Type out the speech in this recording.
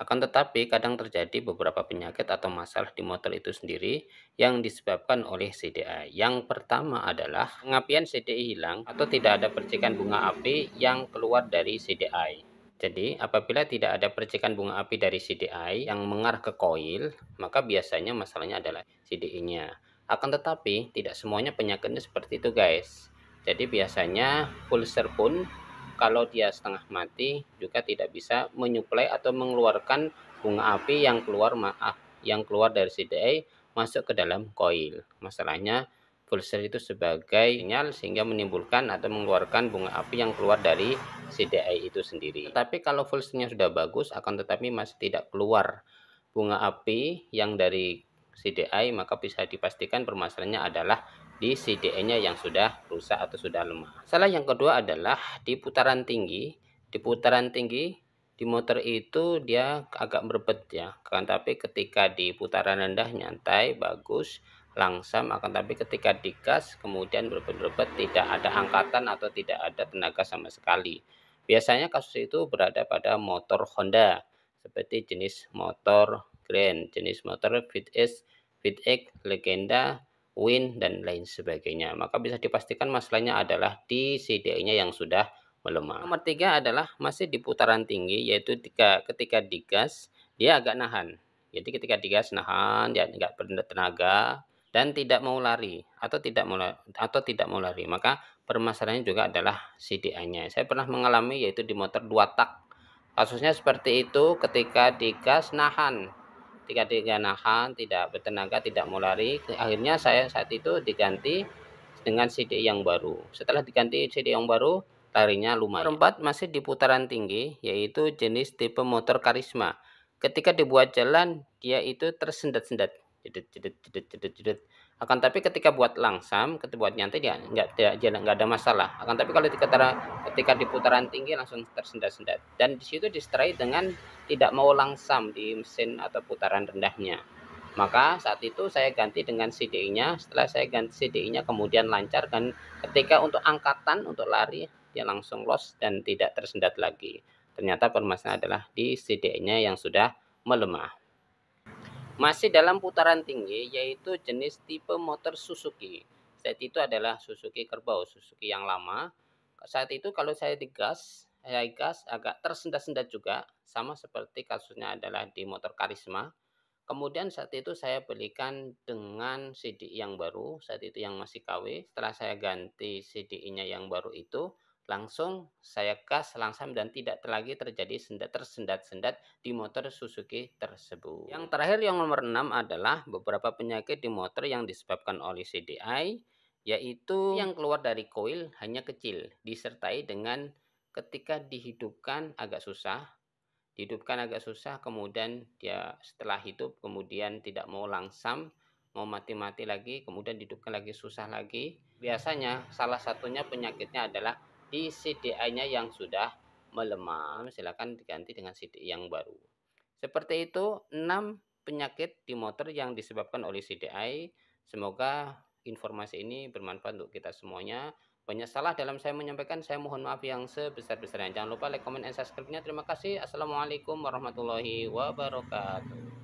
Akan tetapi, kadang terjadi beberapa penyakit atau masalah di motor itu sendiri yang disebabkan oleh CDA. Yang pertama adalah pengapian CDI hilang atau tidak ada percikan bunga api yang keluar dari CDI. Jadi, apabila tidak ada percikan bunga api dari CDI yang mengarah ke koil, maka biasanya masalahnya adalah CDI-nya. Akan tetapi, tidak semuanya penyakitnya seperti itu, guys. Jadi, biasanya pulser pun kalau dia setengah mati juga tidak bisa menyuplai atau mengeluarkan bunga api yang keluar maaf ah, yang keluar dari CDI masuk ke dalam koil. Masalahnya pulsar itu sebagai sinyal sehingga menimbulkan atau mengeluarkan bunga api yang keluar dari CDI itu sendiri. Tapi kalau pulsarnya sudah bagus akan tetapi masih tidak keluar bunga api yang dari CDI maka bisa dipastikan permasalahannya adalah di cdi nya yang sudah rusak atau sudah lemah. Salah yang kedua adalah di putaran tinggi. Di putaran tinggi di motor itu dia agak berbet ya. Kan tapi ketika di putaran rendah nyantai bagus langsam akan tapi ketika dikas kemudian berbet-berbet tidak ada angkatan atau tidak ada tenaga sama sekali. Biasanya kasus itu berada pada motor Honda seperti jenis motor Grand, jenis motor fit s fit x legenda, Win, dan lain sebagainya. Maka bisa dipastikan masalahnya adalah di cd nya yang sudah melemah. Nomor tiga adalah masih di putaran tinggi, yaitu ketika, ketika digas, dia agak nahan. Jadi ketika digas nahan, dia ya, nggak bertenaga dan tidak mau lari atau tidak mau atau tidak mau lari. Maka permasalahannya juga adalah cd nya Saya pernah mengalami yaitu di motor dua tak. Kasusnya seperti itu ketika digas nahan ketika dia nahan tidak bertenaga tidak mau lari akhirnya saya saat itu diganti dengan CD yang baru setelah diganti CD yang baru larinya lumayan keempat masih di putaran tinggi yaitu jenis tipe motor karisma ketika dibuat jalan dia itu tersendat-sendat jedet jedet jedet jedet jedet akan tapi ketika buat langsam ketika buat nyantai dia nggak tidak nggak ada masalah akan tapi kalau ketika ketika di putaran tinggi langsung tersendat-sendat dan di situ dengan tidak mau langsam di mesin atau putaran rendahnya maka saat itu saya ganti dengan CDI-nya setelah saya ganti CDI-nya kemudian lancar dan ketika untuk angkatan untuk lari dia langsung los dan tidak tersendat lagi ternyata permasalahan adalah di CDI-nya yang sudah melemah masih dalam putaran tinggi yaitu jenis tipe motor Suzuki. Saat itu adalah Suzuki kerbau, Suzuki yang lama. Saat itu kalau saya digas, saya gas agak tersendat-sendat juga, sama seperti kasusnya adalah di motor Karisma. Kemudian saat itu saya belikan dengan CD yang baru, saat itu yang masih KW. Setelah saya ganti CD-nya yang baru itu, Langsung saya gas langsam dan tidak lagi terjadi sendat tersendat-sendat di motor Suzuki tersebut. Yang terakhir yang nomor 6 adalah beberapa penyakit di motor yang disebabkan oleh CDI yaitu yang keluar dari koil hanya kecil disertai dengan ketika dihidupkan agak susah dihidupkan agak susah kemudian dia setelah hidup kemudian tidak mau langsam mau mati-mati lagi kemudian dihidupkan lagi susah lagi biasanya salah satunya penyakitnya adalah di CDI-nya yang sudah melemah. Silakan diganti dengan CDI yang baru. Seperti itu 6 penyakit di motor yang disebabkan oleh CDI. Semoga informasi ini bermanfaat untuk kita semuanya. Banyak salah dalam saya menyampaikan, saya mohon maaf yang sebesar-besarnya. Jangan lupa like, comment, and subscribe-nya. Terima kasih. Assalamualaikum warahmatullahi wabarakatuh.